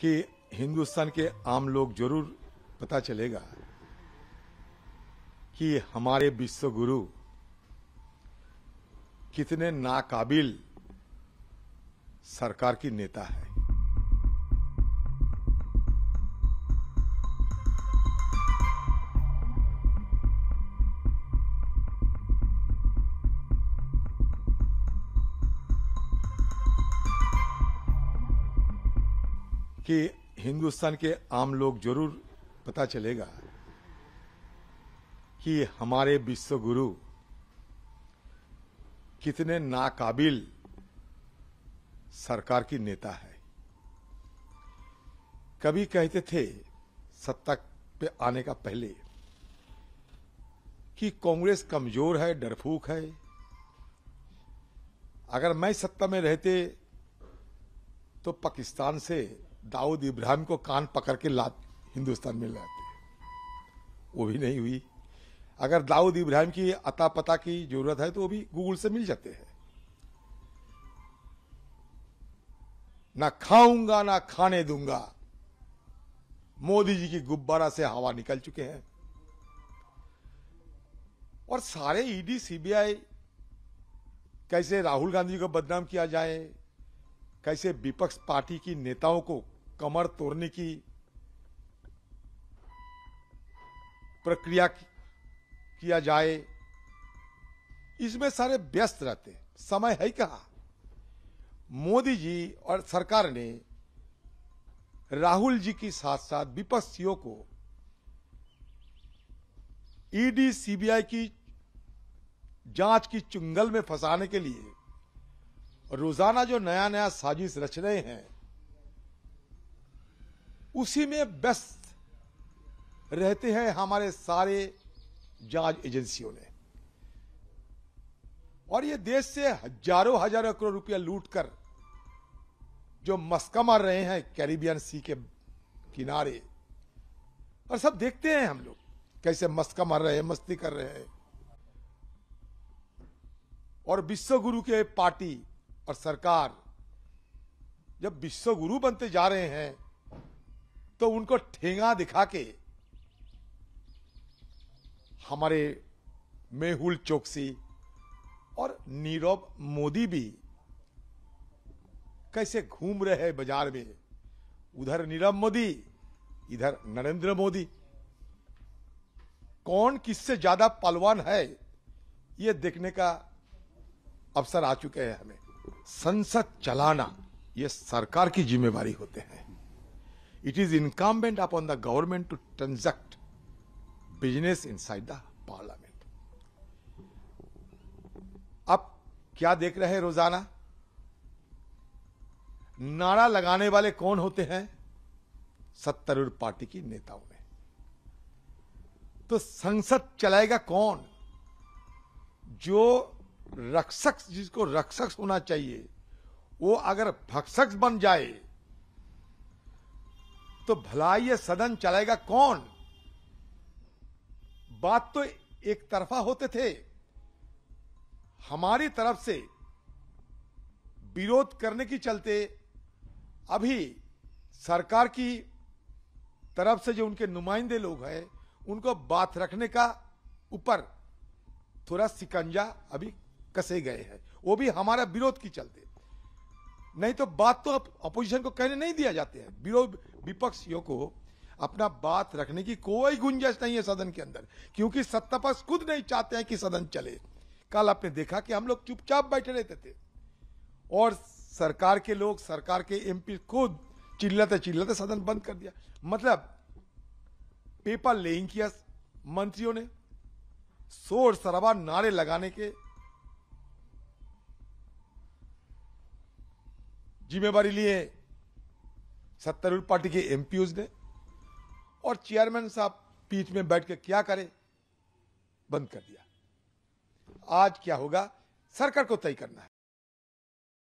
कि हिंदुस्तान के आम लोग जरूर पता चलेगा कि हमारे विश्व गुरु कितने नाकाबिल सरकार की नेता है कि हिंदुस्तान के आम लोग जरूर पता चलेगा कि हमारे विश्व गुरु कितने नाकाबिल सरकार की नेता है कभी कहते थे सत्ता पे आने का पहले कि कांग्रेस कमजोर है डरफूक है अगर मैं सत्ता में रहते तो पाकिस्तान से दाऊद इब्राहिम को कान पकड़ के लात हिंदुस्तान में लाते वो भी नहीं हुई अगर दाऊद इब्राहिम की अता पता की जरूरत है तो वो भी गूगल से मिल जाते हैं ना खाऊंगा ना खाने दूंगा मोदी जी की गुब्बारा से हवा निकल चुके हैं और सारे ईडी सीबीआई कैसे राहुल गांधी को बदनाम किया जाए कैसे विपक्ष पार्टी की नेताओं को कमर तोड़ने की प्रक्रिया किया जाए इसमें सारे व्यस्त रहते हैं समय है कहा मोदी जी और सरकार ने राहुल जी के साथ साथ विपक्षियों को ईडी सीबीआई की जांच की चुंगल में फंसाने के लिए रोजाना जो नया नया साजिश रच रहे हैं उसी में व्यस्त रहते हैं हमारे सारे जांच एजेंसियों ने और ये देश से हजारों हजारों करोड़ रुपया लूटकर जो मस्का मार रहे हैं कैरिबियन सी के किनारे और सब देखते हैं हम लोग कैसे मस्का मार रहे हैं मस्ती कर रहे हैं और विश्व गुरु के पार्टी और सरकार जब विश्व गुरु बनते जा रहे हैं तो उनको ठेंगा दिखा के हमारे मेहुल चौकसी और नीरव मोदी भी कैसे घूम रहे हैं बाजार में उधर नीरव मोदी इधर नरेंद्र मोदी कौन किससे ज्यादा पलवान है यह देखने का अवसर आ चुके हैं हमें संसद चलाना यह सरकार की जिम्मेवारी होते हैं it is incumbent upon the government to transact business inside the parliament. अब क्या देख रहे हैं रोजाना नारा लगाने वाले कौन होते हैं सत्तारूढ़ पार्टी की नेताओं में तो संसद चलाएगा कौन जो रक्षक जिसको रक्षक होना चाहिए वो अगर भक्षक बन जाए तो भला ये सदन चलाएगा कौन बात तो एक तरफा होते थे हमारी तरफ से विरोध करने की चलते अभी सरकार की तरफ से जो उनके नुमाइंदे लोग हैं उनको बात रखने का ऊपर थोड़ा सिकंजा अभी कसे गए हैं वो भी हमारा विरोध की चलते नहीं तो बात तो अपोजिशन को कहने नहीं दिया जाते हैं विरोध विपक्षियों को अपना बात रखने की कोई गुंजाइश नहीं है सदन के अंदर क्योंकि सत्ता पक्ष खुद नहीं चाहते हैं कि सदन चले कल आपने देखा कि हम लोग चुपचाप बैठे रहते थे और सरकार के लोग सरकार के एमपी खुद चिल्लाते चिल्लाते सदन बंद कर दिया मतलब पेपर लेइंग किया मंत्रियों ने शोर शराबा नारे लगाने के जिम्मेवारी लिए सत्तारूढ़ पार्टी के एम ने और चेयरमैन साहब पीठ में बैठ के क्या करे बंद कर दिया आज क्या होगा सरकार को तय करना है